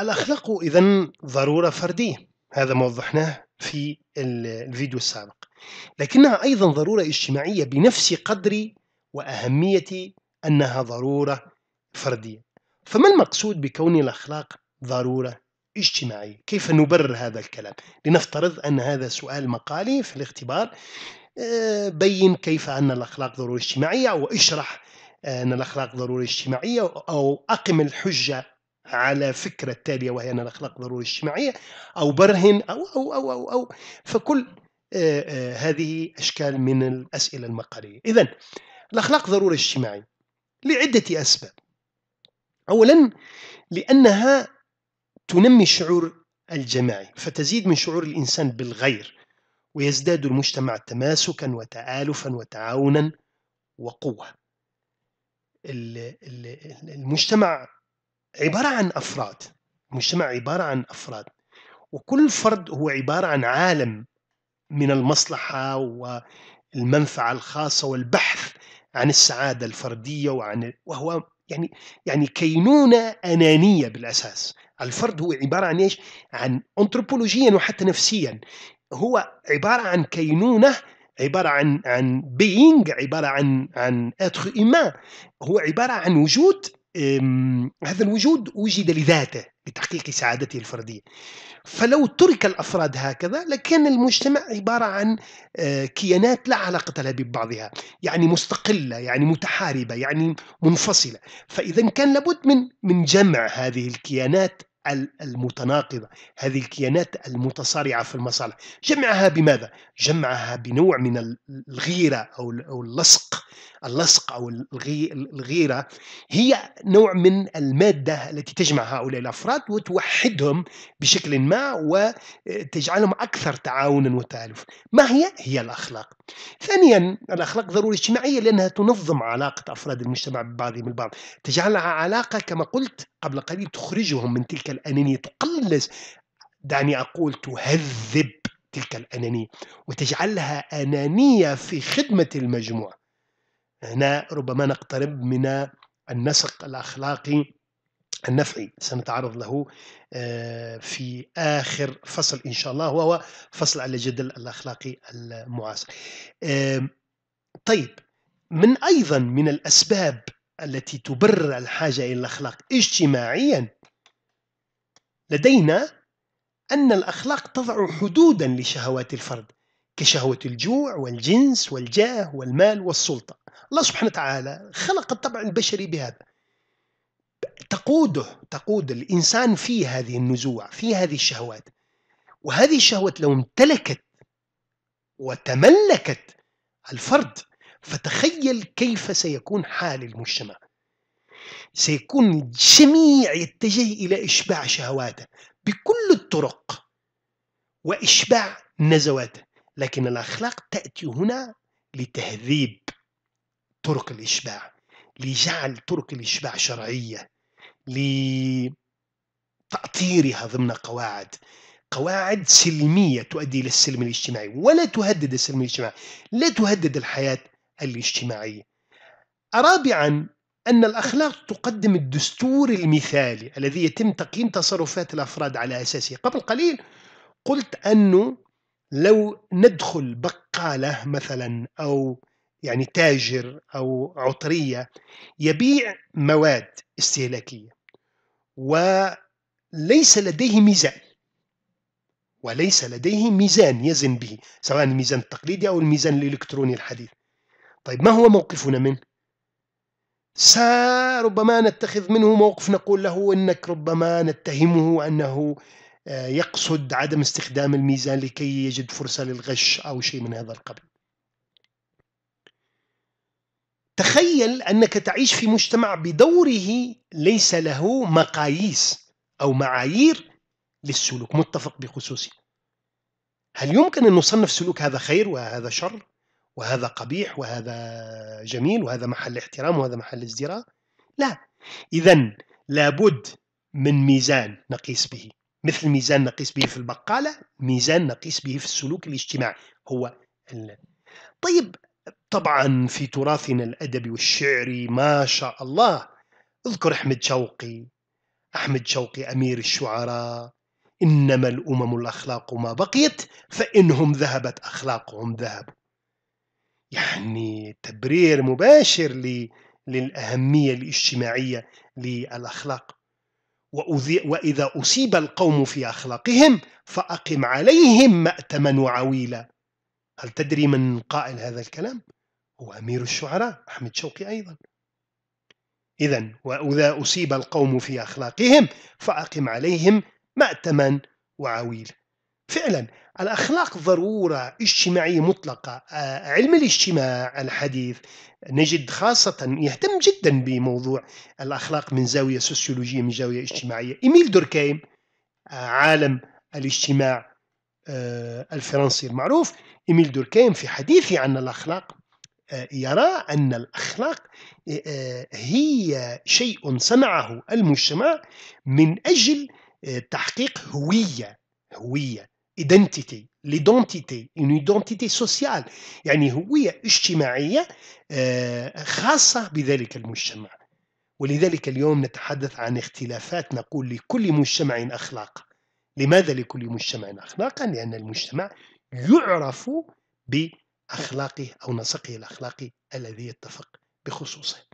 الأخلاق إذا ضرورة فردية هذا ما وضحناه في الفيديو السابق لكنها أيضا ضرورة اجتماعية بنفس قدر وأهمية أنها ضرورة فردية فما المقصود بكون الأخلاق ضرورة اجتماعية كيف نبرر هذا الكلام لنفترض أن هذا سؤال مقالي في الاختبار آه، بين كيف أن الأخلاق ضرورة اجتماعية أو اشرح آه، أن الأخلاق ضرورة اجتماعية أو أقم الحجة على فكرة التالية وهي أن الأخلاق ضرورة اجتماعية أو برهن أو أو أو أو, أو فكل آه، آه، هذه أشكال من الأسئلة المقالية إذا الأخلاق ضرورة اجتماعية لعدة أسباب أولا لأنها تنمي الشعور الجماعي فتزيد من شعور الإنسان بالغير ويزداد المجتمع تماسكا وتآلفا وتعاونا وقوة المجتمع عبارة عن أفراد المجتمع عبارة عن أفراد وكل فرد هو عبارة عن عالم من المصلحة والمنفعة الخاصة والبحث عن السعادة الفردية وعن وهو يعني يعني كينونة أنانية بالأساس الفرد هو عبارة عن إيش؟ عن أنثروبولوجيا وحتى نفسيا هو عبارة عن كينونة عبارة عن عن بينج عبارة عن عن هو عبارة عن وجود هذا الوجود وجد لذاته لتحقيق سعادته الفردية فلو ترك الأفراد هكذا لكان المجتمع عبارة عن آه، كيانات لا علاقة لها ببعضها يعني مستقلة يعني متحاربة يعني منفصلة فإذا كان لابد من من جمع هذه الكيانات المتناقضة هذه الكيانات المتصارعة في المصالح جمعها بماذا؟ جمعها بنوع من الغيرة أو اللصق اللصق أو الغيرة هي نوع من المادة التي تجمع هؤلاء الأفراد وتوحدهم بشكل ما وتجعلهم أكثر تعاونا وتآلفا ما هي؟ هي الأخلاق ثانيا الأخلاق ضرورة اجتماعية لأنها تنظم علاقة أفراد المجتمع ببعضهم البعض تجعلها علاقة كما قلت قبل قليل تخرجهم من تلك الأنانية تقلص دعني أقول تهذب تلك الأنانية وتجعلها أنانية في خدمة المجموع هنا ربما نقترب من النسق الأخلاقي النفعي سنتعرض له آه، في آخر فصل إن شاء الله وهو فصل على جدل الأخلاقي المعاصر آه، طيب من أيضا من الأسباب التي تبرر الحاجة إلى الأخلاق اجتماعيا لدينا أن الأخلاق تضع حدودا لشهوات الفرد كشهوة الجوع والجنس والجاه والمال والسلطة الله سبحانه وتعالى خلق الطبع البشري بهذا تقوده تقود الإنسان في هذه النزوع في هذه الشهوات وهذه الشهوات لو امتلكت وتملكت الفرد فتخيل كيف سيكون حال المجتمع سيكون الجميع يتجه إلى إشباع شهواته بكل الطرق وإشباع نزواته لكن الأخلاق تأتي هنا لتهذيب طرق الإشباع لجعل طرق الإشباع شرعية لتأطيرها ضمن قواعد قواعد سلمية تؤدي إلى السلم الاجتماعي ولا تهدد السلم الاجتماعي لا تهدد الحياة الاجتماعية رابعا أن الأخلاق تقدم الدستور المثالي الذي يتم تقييم تصرفات الأفراد على أساسه قبل قليل قلت أنه لو ندخل بقالة مثلا أو يعني تاجر أو عطرية يبيع مواد استهلاكية وليس لديه ميزان وليس لديه ميزان يزن به سواء الميزان التقليدي أو الميزان الإلكتروني الحديث طيب ما هو موقفنا منه ربما نتخذ منه موقف نقول له انك ربما نتهمه انه آه، يقصد عدم استخدام الميزان لكي يجد فرصه للغش او شيء من هذا القبيل. تخيل انك تعيش في مجتمع بدوره ليس له مقاييس او معايير للسلوك متفق بخصوصه. هل يمكن ان نصنف سلوك هذا خير وهذا شر؟ وهذا قبيح وهذا جميل وهذا محل احترام وهذا محل ازدراء لا إذا لابد من ميزان نقيس به مثل ميزان نقيس به في البقالة ميزان نقيس به في السلوك الاجتماعي هو ال... طيب طبعا في تراثنا الأدبي والشعري ما شاء الله اذكر أحمد شوقي أحمد شوقي أمير الشعراء إنما الأمم الأخلاق ما بقيت فإنهم ذهبت أخلاقهم ذهبوا يعني تبرير مباشر للأهمية الاجتماعية للأخلاق وإذا أصيب القوم في أخلاقهم فأقم عليهم مأتما وعويلا هل تدري من قائل هذا الكلام؟ هو أمير الشعراء أحمد شوقي أيضا إذا وإذا أصيب القوم في أخلاقهم فأقم عليهم مأتما وعويلا فعلا الأخلاق ضرورة اجتماعية مطلقة آه، علم الاجتماع الحديث نجد خاصة يهتم جدا بموضوع الأخلاق من زاوية سوسيولوجية من زاوية اجتماعية إيميل دوركايم آه، عالم الاجتماع آه، الفرنسي المعروف إيميل دوركايم في حديثه عن الأخلاق يرى أن الأخلاق هي شيء صنعه المجتمع من أجل تحقيق هوية هوية ايدنتيتي ليدونتيتي اون ايدونتيتي سوسيال يعني هويه اجتماعيه آه، خاصه بذلك المجتمع ولذلك اليوم نتحدث عن اختلافات نقول لكل مجتمع اخلاق لماذا لكل مجتمع اخلاقا لان المجتمع يعرف باخلاقه او نسقه الاخلاقي الذي يتفق بخصوصه